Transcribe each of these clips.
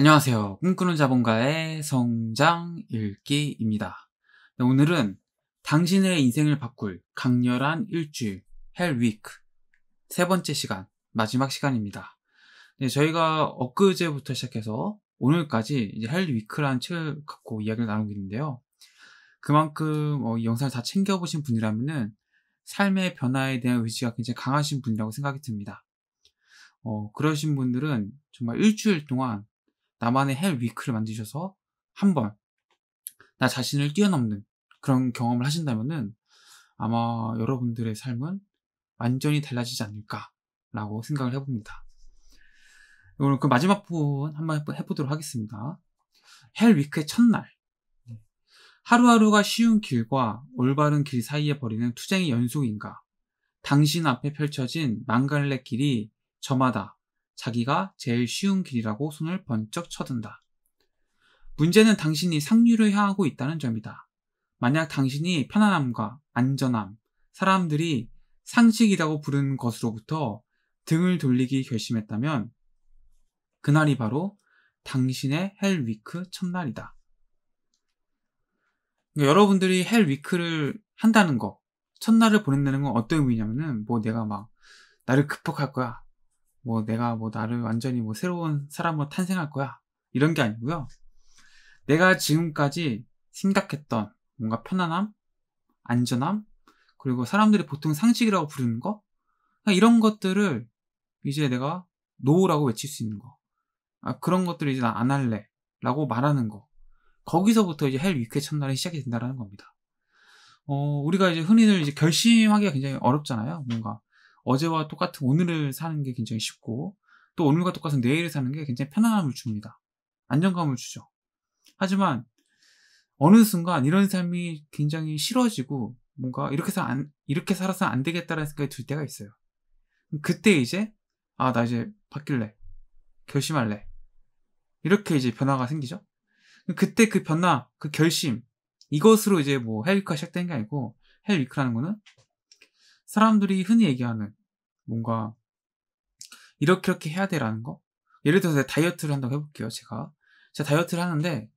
안녕하세요. 꿈꾸는 자본가의 성장 읽기입니다. 네, 오늘은 당신의 인생을 바꿀 강렬한 일주일, 헬 위크 세 번째 시간, 마지막 시간입니다. 네, 저희가 엊그제부터 시작해서 오늘까지 헬 위크라는 책을 갖고 이야기를 나누고 있는데요. 그만큼 어, 이 영상을 다 챙겨보신 분이라면 삶의 변화에 대한 의지가 굉장히 강하신 분이라고 생각이 듭니다. 어, 그러신 분들은 정말 일주일 동안 나만의 헬 위크를 만드셔서 한 번 나 자신을 뛰어넘는 그런 경험을 하신다면은 아마 여러분들의 삶은 완전히 달라지지 않을까라고 생각을 해봅니다. 오늘 그 마지막 부분 한번 해보도록 하겠습니다. 헬 위크의 첫날. 네. 하루하루가 쉬운 길과 올바른 길 사이에 벌이는 투쟁의 연속인가? 당신 앞에 펼쳐진 망갈래 길이 저마다 자기가 제일 쉬운 길이라고 손을 번쩍 쳐든다. 문제는 당신이 상류를 향하고 있다는 점이다. 만약 당신이 편안함과 안전함, 사람들이 상식이라고 부르는 것으로부터 등을 돌리기 결심했다면 그날이 바로 당신의 헬위크 첫날이다. 그러니까 여러분들이 헬위크를 한다는 거, 첫날을 보낸다는 건 어떤 의미냐면은 뭐 내가 막 나를 극복할 거야. 뭐 내가 뭐 나를 완전히 뭐 새로운 사람으로 탄생할 거야. 이런 게 아니고요. 내가 지금까지 생각했던 뭔가 편안함, 안전함, 그리고 사람들이 보통 상식이라고 부르는 거? 이런 것들을 이제 내가 노우라고 외칠 수 있는 거. 아, 그런 것들을 이제 나안 할래. 라고 말하는 거. 거기서부터 이제 헬 위크의 첫날이 시작이 된다는 겁니다. 어, 우리가 이제 흔히들 이제 결심하기가 굉장히 어렵잖아요. 뭔가 어제와 똑같은 오늘을 사는 게 굉장히 쉽고 또 오늘과 똑같은 내일을 사는 게 굉장히 편안함을 줍니다. 안정감을 주죠. 하지만 어느 순간 이런 삶이 굉장히 싫어지고 뭔가 이렇게 살 이렇게 살아서 안 되겠다라는 생각이 들 때가 있어요. 그때 이제 아 나 이제 바뀔래 결심할래 이렇게 이제 변화가 생기죠. 그때 그 변화 그 결심 이것으로 이제 뭐 헬위크가 시작된 게 아니고 헬위크라는 거는 사람들이 흔히 얘기하는 뭔가 이렇게 이렇게 해야 돼라는 거. 예를 들어서 다이어트를 한다고 해볼게요. 제가 제가 다이어트를 하는데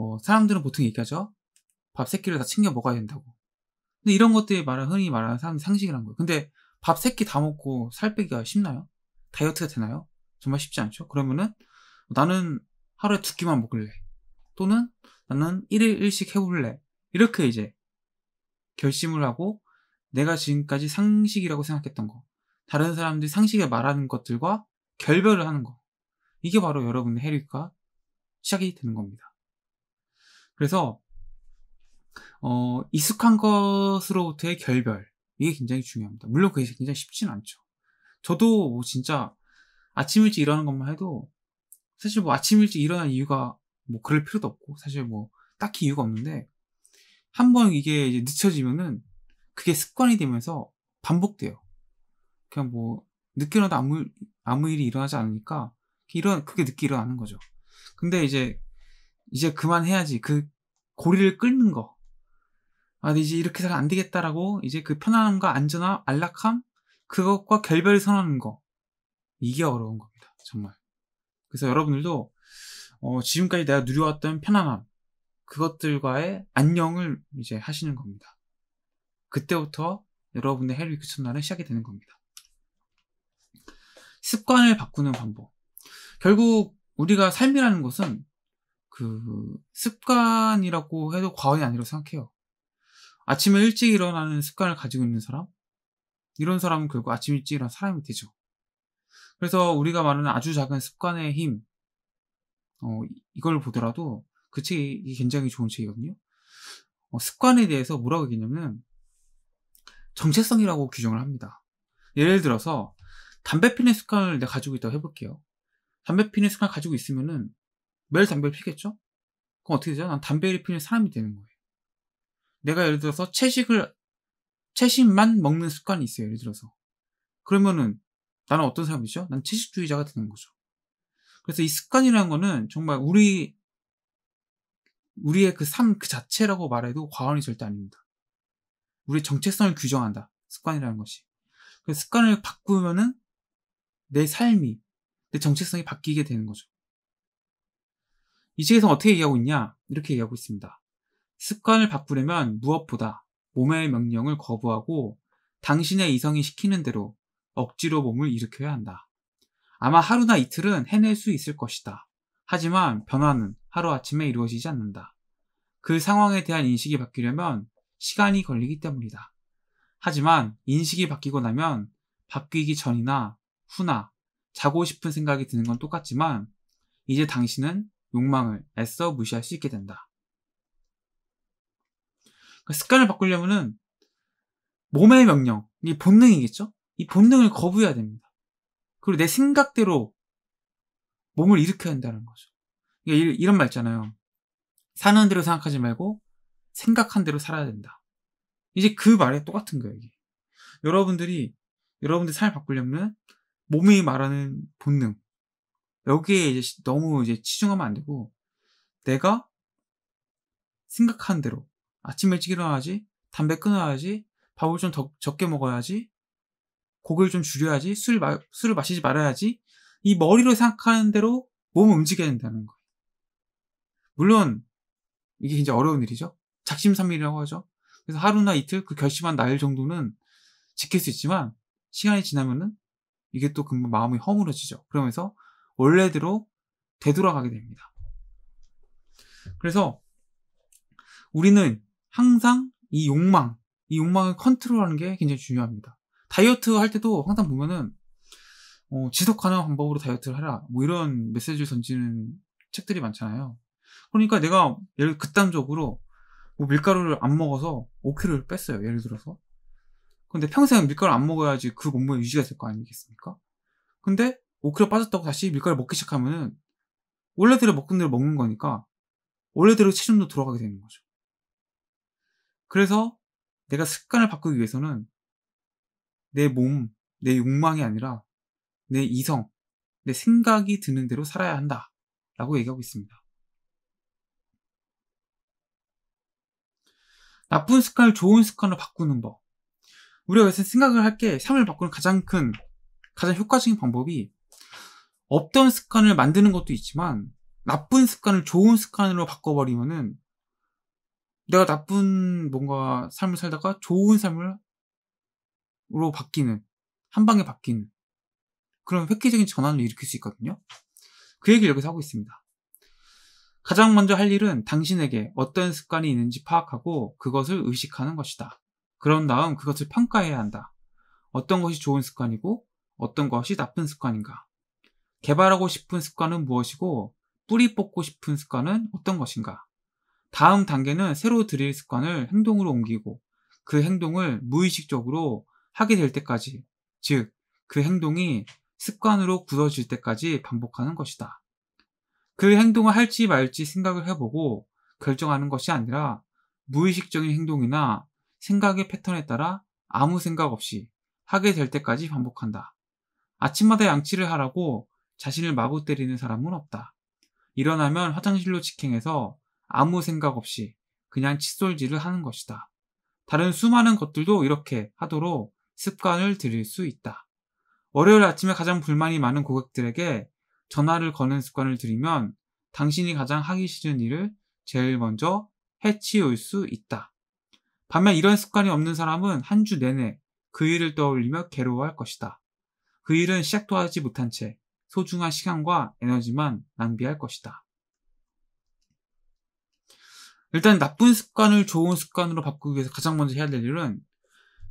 어, 사람들은 보통 얘기하죠. 밥 세 끼를 다 챙겨 먹어야 된다고. 근데 이런 것들이 말하 흔히 말하는 사람 상식이란 거예요. 근데 밥 세끼 다 먹고 살 빼기가 쉽나요? 다이어트가 되나요? 정말 쉽지 않죠. 그러면은 나는 하루에 두 끼만 먹을래. 또는 나는 1일 1식 해볼래. 이렇게 이제 결심을 하고 내가 지금까지 상식이라고 생각했던 거. 다른 사람들이 상식에 말하는 것들과 결별을 하는 거. 이게 바로 여러분의 해리가 시작이 되는 겁니다. 그래서 어, 익숙한 것으로부터의 결별 이게 굉장히 중요합니다. 물론 그게 굉장히 쉽진 않죠. 저도 뭐 진짜 아침 일찍 일어나는 것만 해도 사실 뭐 아침 일찍 일어난 이유가 뭐 그럴 필요도 없고 사실 뭐 딱히 이유가 없는데 한번 이게 이제 늦춰지면은 그게 습관이 되면서 반복돼요. 그냥 뭐 늦게 일어도 아무 아무 일이 일어나지 않으니까 이런 크게 늦게 일어나는 거죠. 근데 이제 이제 그만해야지 그 고리를 끊는 거. 아, 이제 이렇게 살면 안 되겠다라고 이제 그 편안함과 안전함, 안락함 그것과 결별 선언하는 거 이게 어려운 겁니다. 정말. 그래서 여러분들도 어, 지금까지 내가 누려왔던 편안함 그것들과의 안녕을 이제 하시는 겁니다. 그때부터 여러분의 헬리크 첫날은 시작이 되는 겁니다. 습관을 바꾸는 방법. 결국 우리가 삶이라는 것은 그 습관이라고 해도 과언이 아니라고 생각해요. 아침에 일찍 일어나는 습관을 가지고 있는 사람? 이런 사람은 결국 아침 일찍 일어난 사람이 되죠. 그래서 우리가 말하는 아주 작은 습관의 힘, 어, 이걸 보더라도 그 책이 굉장히 좋은 책이거든요. 어, 습관에 대해서 뭐라고 얘기냐면 정체성이라고 규정을 합니다. 예를 들어서 담배 피는 습관을 내가 가지고 있다고 해볼게요. 담배 피는 습관 가지고 있으면은 매일 담배를 피겠죠? 그럼 어떻게 되죠? 난 담배를 피는 사람이 되는 거예요. 내가 예를 들어서 채식을 채식만 먹는 습관이 있어요. 예를 들어서 그러면은 나는 어떤 사람이죠? 난 채식주의자가 되는 거죠. 그래서 이 습관이라는 거는 정말 우리 우리의 그 삶그 그 자체라고 말해도 과언이 절대 아닙니다. 우리의 정체성을 규정한다. 습관이라는 것이. 그 습관을 바꾸면은 내 삶이, 내 정체성이 바뀌게 되는 거죠. 이 책에서 어떻게 얘기하고 있냐? 이렇게 얘기하고 있습니다. 습관을 바꾸려면 무엇보다 몸의 명령을 거부하고 당신의 이성이 시키는 대로 억지로 몸을 일으켜야 한다. 아마 하루나 이틀은 해낼 수 있을 것이다. 하지만 변화는 하루아침에 이루어지지 않는다. 그 상황에 대한 인식이 바뀌려면 시간이 걸리기 때문이다. 하지만 인식이 바뀌고 나면 바뀌기 전이나 후나, 자고 싶은 생각이 드는 건 똑같지만 이제 당신은 욕망을 애써 무시할 수 있게 된다. 그러니까 습관을 바꾸려면은 몸의 명령, 이 본능이겠죠? 이 본능을 거부해야 됩니다. 그리고 내 생각대로 몸을 일으켜야 된다는 거죠. 그러니까 이런 말 있잖아요. 사는 대로 생각하지 말고 생각한 대로 살아야 된다. 이제 그 말에 똑같은 거예요, 이게. 여러분들이 여러분들 삶을 바꾸려면 몸이 말하는 본능 여기에 이제 너무 이제 치중하면 안 되고 내가 생각하는 대로 아침 일찍 일어나야지 담배 끊어야지 밥을 좀 더, 적게 먹어야지 고기를 좀 줄여야지 술 마, 술을 마시지 말아야지 이 머리로 생각하는 대로 몸을 움직여야 된다는 거 물론 이게 굉장히 어려운 일이죠. 작심삼일이라고 하죠. 그래서 하루나 이틀 그 결심한 날 정도는 지킬 수 있지만 시간이 지나면은 이게 또 금방 마음이 허물어지죠. 그러면서 원래대로 되돌아가게 됩니다. 그래서 우리는 항상 이 욕망, 이 욕망을 컨트롤하는 게 굉장히 중요합니다. 다이어트 할 때도 항상 보면은 어, 지속 가능한 방법으로 다이어트를 해라. 뭐 이런 메시지를 던지는 책들이 많잖아요. 그러니까 내가 예를 극단적으로 뭐 밀가루를 안 먹어서 5kg를 뺐어요. 예를 들어서. 근데 평생 밀가루 안 먹어야지 그 몸무게 유지가 될 거 아니겠습니까? 근데 5kg 빠졌다고 다시 밀가루 먹기 시작하면은 원래대로 먹은 대로 먹는 거니까 원래대로 체중도 돌아가게 되는 거죠. 그래서 내가 습관을 바꾸기 위해서는 내 몸, 내 욕망이 아니라 내 이성, 내 생각이 드는 대로 살아야 한다. 라고 얘기하고 있습니다. 나쁜 습관을 좋은 습관으로 바꾸는 법. 우리가 요새 생각을 할 게 삶을 바꾸는 가장 큰 가장 효과적인 방법이 없던 습관을 만드는 것도 있지만 나쁜 습관을 좋은 습관으로 바꿔버리면은 내가 나쁜 뭔가 삶을 살다가 좋은 삶으로 바뀌는 한 방에 바뀌는 그런 획기적인 전환을 일으킬 수 있거든요. 그 얘기를 여기서 하고 있습니다. 가장 먼저 할 일은 당신에게 어떤 습관이 있는지 파악하고 그것을 의식하는 것이다. 그런 다음 그것을 평가해야 한다. 어떤 것이 좋은 습관이고 어떤 것이 나쁜 습관인가? 개발하고 싶은 습관은 무엇이고 뿌리 뽑고 싶은 습관은 어떤 것인가? 다음 단계는 새로 들일 습관을 행동으로 옮기고 그 행동을 무의식적으로 하게 될 때까지, 즉, 그 행동이 습관으로 굳어질 때까지 반복하는 것이다. 그 행동을 할지 말지 생각을 해보고 결정하는 것이 아니라 무의식적인 행동이나 생각의 패턴에 따라 아무 생각 없이 하게 될 때까지 반복한다. 아침마다 양치를 하라고 자신을 마구 때리는 사람은 없다. 일어나면 화장실로 직행해서 아무 생각 없이 그냥 칫솔질을 하는 것이다. 다른 수많은 것들도 이렇게 하도록 습관을 들일 수 있다. 월요일 아침에 가장 불만이 많은 고객들에게 전화를 거는 습관을 들이면 당신이 가장 하기 싫은 일을 제일 먼저 해치울 수 있다. 반면 이런 습관이 없는 사람은 한 주 내내 그 일을 떠올리며 괴로워할 것이다. 그 일은 시작도 하지 못한 채 소중한 시간과 에너지만 낭비할 것이다. 일단 나쁜 습관을 좋은 습관으로 바꾸기 위해서 가장 먼저 해야 될 일은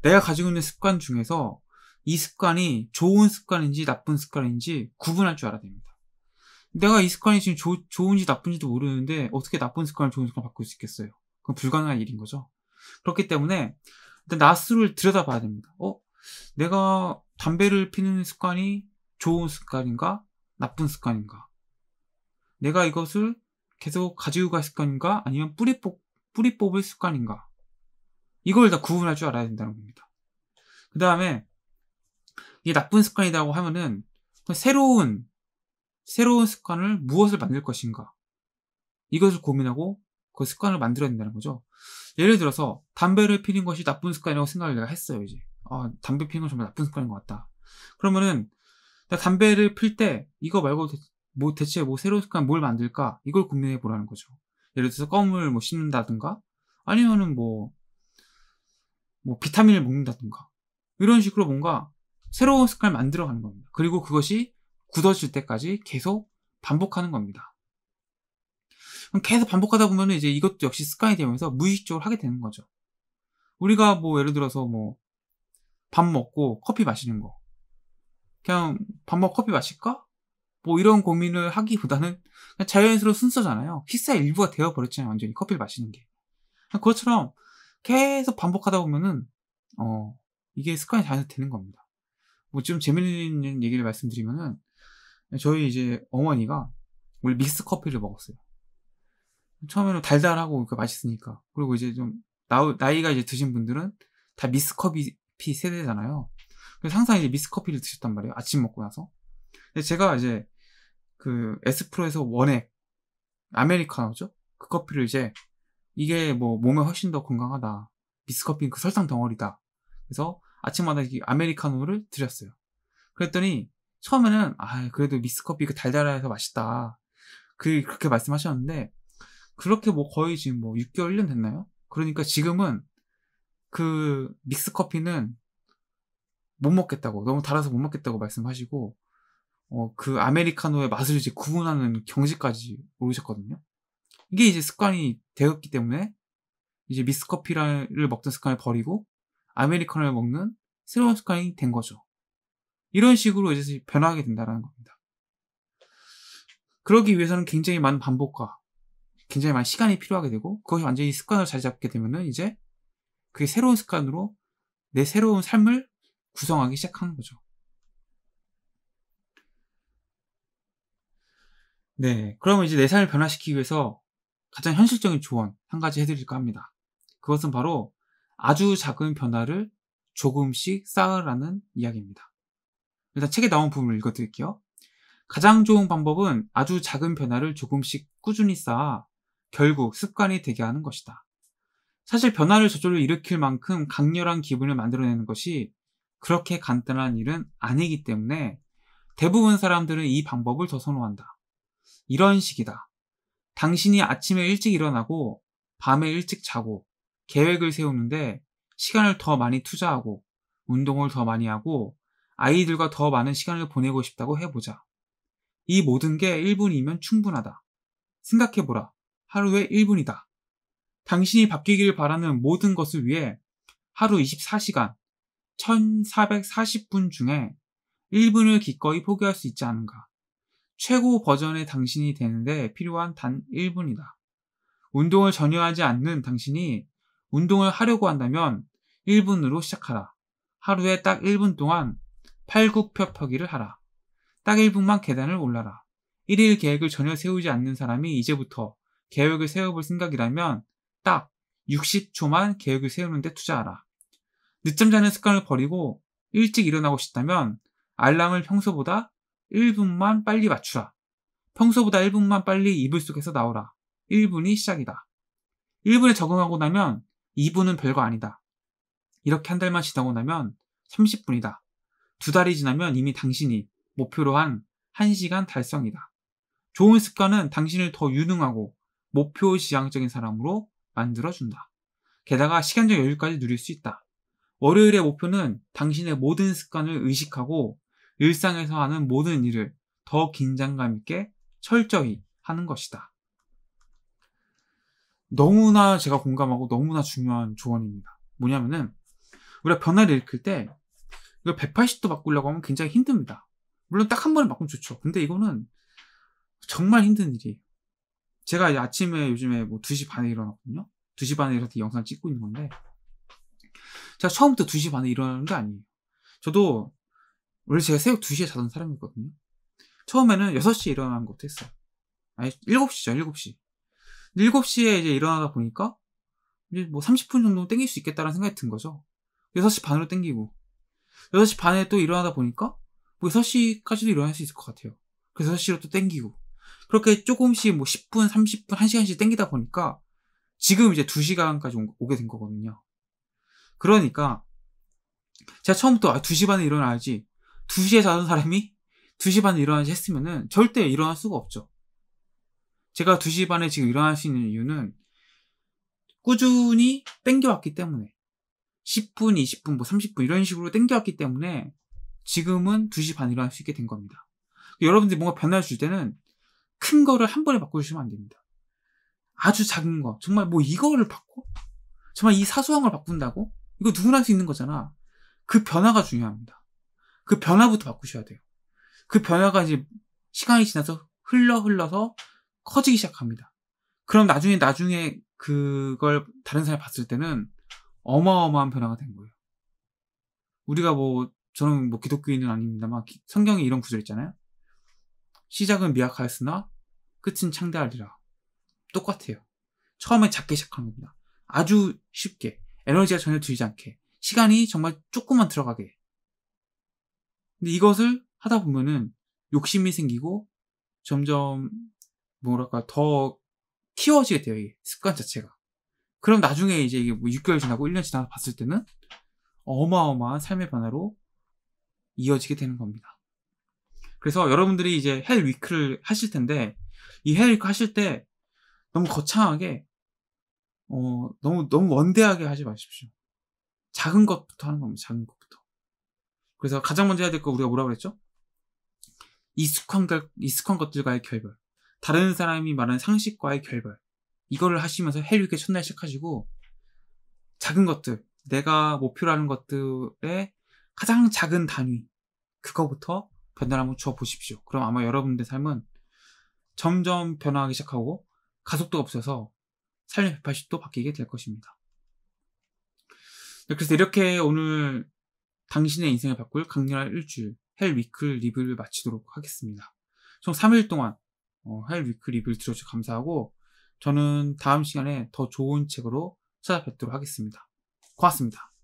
내가 가지고 있는 습관 중에서 이 습관이 좋은 습관인지 나쁜 습관인지 구분할 줄 알아야 됩니다. 내가 이 습관이 지금 조, 좋은지 나쁜지도 모르는데 어떻게 나쁜 습관을 좋은 습관으로 바꿀 수 있겠어요? 그건 불가능한 일인 거죠. 그렇기 때문에 일단 나스를 들여다봐야 됩니다. 어? 내가 담배를 피는 습관이 좋은 습관인가? 나쁜 습관인가? 내가 이것을 계속 가지고 갈 습관인가? 아니면 뿌리, 뽑, 뿌리 뽑을 습관인가? 이걸 다 구분할 줄 알아야 된다는 겁니다. 그 다음에 이게 나쁜 습관이라고 하면은 새로운 새로운 습관을 무엇을 만들 것인가 이것을 고민하고 그 습관을 만들어야 된다는 거죠. 예를 들어서 담배를 피는 것이 나쁜 습관이라고 생각을 내가 했어요, 이제. 아, 담배 피는 건 정말 나쁜 습관인 것 같다. 그러면은 나 담배를 필 때 이거 말고 뭐 대체 뭐 새로운 습관 뭘 만들까? 이걸 고민해 보라는 거죠. 예를 들어서 껌을 뭐 씹는다든가 아니면은 뭐, 뭐 비타민을 먹는다든가 이런 식으로 뭔가 새로운 습관을 만들어 가는 겁니다. 그리고 그것이 굳어질 때까지 계속 반복하는 겁니다. 계속 반복하다 보면 이제 이것도 역시 습관이 되면서 무의식적으로 하게 되는 거죠. 우리가 뭐 예를 들어서 뭐 밥 먹고 커피 마시는 거. 그냥 밥 먹고 커피 마실까? 뭐 이런 고민을 하기보다는 자연스러운 순서잖아요. 식사의 일부가 되어버렸잖아요. 완전히 커피를 마시는 게. 그것처럼 계속 반복하다 보면은, 어, 이게 습관이 자연스럽게 되는 겁니다. 뭐 좀 재밌는 얘기를 말씀드리면은, 저희 이제 어머니가 원래 믹스 커피를 먹었어요. 처음에는 달달하고 맛있으니까 그리고 이제 좀 나, 이가 이제 드신 분들은 다 미스커피 세대잖아요. 그래서 항상 이제 미스커피를 드셨단 말이에요. 아침 먹고 나서. 근데 제가 이제 그 에스프로에서 원액 아메리카노죠. 그 커피를 이제 이게 뭐 몸에 훨씬 더 건강하다. 미스커피는 그 설탕 덩어리다. 그래서 아침마다 아메리카노를 드렸어요. 그랬더니 처음에는 아 그래도 미스커피 그 달달해서 맛있다. 그 그렇게 말씀하셨는데 그렇게 뭐 거의 지금 뭐 6개월, 1년 됐나요? 그러니까 지금은 그 믹스 커피는 못 먹겠다고, 너무 달아서 못 먹겠다고 말씀하시고, 어, 그 아메리카노의 맛을 이제 구분하는 경지까지 오르셨거든요. 이게 이제 습관이 되었기 때문에 이제 믹스커피를 먹던 습관을 버리고 아메리카노를 먹는 새로운 습관이 된 거죠. 이런 식으로 이제 변화하게 된다는 겁니다. 그러기 위해서는 굉장히 많은 반복과 굉장히 많은 시간이 필요하게 되고 그것이 완전히 습관으로 자리 잡게 되면은 이제 그게 새로운 습관으로 내 새로운 삶을 구성하기 시작하는 거죠. 네, 그러면 이제 내 삶을 변화시키기 위해서 가장 현실적인 조언 한 가지 해드릴까 합니다. 그것은 바로 아주 작은 변화를 조금씩 쌓으라는 이야기입니다. 일단 책에 나온 부분을 읽어드릴게요. 가장 좋은 방법은 아주 작은 변화를 조금씩 꾸준히 쌓아 결국 습관이 되게 하는 것이다. 사실 변화를 저절로 일으킬 만큼 강렬한 기분을 만들어내는 것이 그렇게 간단한 일은 아니기 때문에 대부분 사람들은 이 방법을 더 선호한다. 이런 식이다. 당신이 아침에 일찍 일어나고 밤에 일찍 자고 계획을 세우는데 시간을 더 많이 투자하고 운동을 더 많이 하고 아이들과 더 많은 시간을 보내고 싶다고 해보자. 이 모든 게 1분이면 충분하다. 생각해보라. 하루에 1분이다. 당신이 바뀌길 바라는 모든 것을 위해 하루 24시간 1440분 중에 1분을 기꺼이 포기할 수 있지 않은가. 최고 버전의 당신이 되는데 필요한 단 1분이다. 운동을 전혀 하지 않는 당신이 운동을 하려고 한다면 1분으로 시작하라. 하루에 딱 1분 동안 팔굽혀펴기를 하라. 딱 1분만 계단을 올라라. 1일 계획을 전혀 세우지 않는 사람이 이제부터 계획을 세워볼 생각이라면 딱 60초만 계획을 세우는데 투자하라. 늦잠 자는 습관을 버리고 일찍 일어나고 싶다면 알람을 평소보다 1분만 빨리 맞추라. 평소보다 1분만 빨리 이불 속에서 나오라. 1분이 시작이다. 1분에 적응하고 나면 2분은 별거 아니다. 이렇게 한 달만 지나고 나면 30분이다. 두 달이 지나면 이미 당신이 목표로 한 1시간 달성이다. 좋은 습관은 당신을 더 유능하고 목표지향적인 사람으로 만들어준다. 게다가 시간적 여유까지 누릴 수 있다. 월요일의 목표는 당신의 모든 습관을 의식하고 일상에서 하는 모든 일을 더 긴장감 있게 철저히 하는 것이다. 너무나 제가 공감하고 너무나 중요한 조언입니다. 뭐냐면은 우리가 변화를 일으킬 때 180도 바꾸려고 하면 굉장히 힘듭니다. 물론 딱 한 번에 바꾸면 좋죠. 근데 이거는 정말 힘든 일이에요. 제가 아침에 요즘에 뭐 2시 반에 일어났거든요. 2시 반에 일어나서 영상 찍고 있는 건데 제가 처음부터 2시 반에 일어나는 게 아니에요. 저도 원래 제가 새벽 2시에 자던 사람이었거든요. 처음에는 6시에 일어나는 것도 했어요. 아니, 7시죠, 7시. 7시에 이제 일어나다 보니까 이제 뭐 30분 정도 땡길 수 있겠다라는 생각이 든 거죠. 6시 반으로 땡기고. 6시 반에 또 일어나다 보니까 뭐 6시까지도 일어날 수 있을 것 같아요. 그래서 6시로 또 땡기고. 그렇게 조금씩 뭐 10분, 30분, 1시간씩 땡기다 보니까 지금 이제 2시간까지 오게 된 거거든요. 그러니까 제가 처음부터 아, 2시 반에 일어나야지 2시에 자는 사람이 2시 반에 일어나야지 했으면은 절대 일어날 수가 없죠. 제가 2시 반에 지금 일어날 수 있는 이유는 꾸준히 땡겨왔기 때문에 10분, 20분, 뭐 30분 이런 식으로 땡겨왔기 때문에 지금은 2시 반 일어날 수 있게 된 겁니다. 여러분들이 뭔가 변화를 줄 때는 큰 거를 한 번에 바꿔주시면 안 됩니다. 아주 작은 거, 정말 뭐 이거를 바꿔? 정말 이 사소한 걸 바꾼다고? 이거 누구나 할 수 있는 거잖아. 그 변화가 중요합니다. 그 변화부터 바꾸셔야 돼요. 그 변화가 이제 시간이 지나서 흘러 흘러서 커지기 시작합니다. 그럼 나중에 나중에 그걸 다른 사람이 봤을 때는 어마어마한 변화가 된 거예요. 우리가 뭐 저는 뭐 기독교인은 아닙니다만 성경에 이런 구절 있잖아요. 시작은 미약하였으나 끝은 창대하리라. 똑같아요. 처음에 작게 시작한 겁니다. 아주 쉽게 에너지가 전혀 들지 않게 시간이 정말 조금만 들어가게. 근데 이것을 하다 보면은 욕심이 생기고 점점 뭐랄까 더 키워지게 돼요. 이 습관 자체가. 그럼 나중에 이제 이게 뭐 6개월 지나고 1년 지나 서 봤을 때는 어마어마한 삶의 변화로 이어지게 되는 겁니다. 그래서 여러분들이 이제 헬 위크를 하실 텐데 이 헬 위크 하실 때 너무 거창하게 어, 너무 너무 원대하게 하지 마십시오. 작은 것부터 하는 겁니다. 작은 것부터. 그래서 가장 먼저 해야 될 거 우리가 뭐라 그랬죠? 익숙한, 익숙한 것들과의 결별. 다른 사람이 말하는 상식과의 결별. 이거를 하시면서 헬릭의 첫날 시작하시고, 작은 것들, 내가 목표로 하는 것들의 가장 작은 단위, 그거부터 변화를 한번 줘 보십시오. 그럼 아마 여러분들 삶은 점점 변화하기 시작하고 가속도가 없어서 삶의 180도 바뀌게 될 것입니다. 네, 그래서 이렇게 오늘 당신의 인생을 바꿀 강렬한 일주일 헬 위클 리뷰를 마치도록 하겠습니다. 총 3일 동안 어, 헬 위클 리뷰를 들어주셔서 감사하고 저는 다음 시간에 더 좋은 책으로 찾아뵙도록 하겠습니다. 고맙습니다.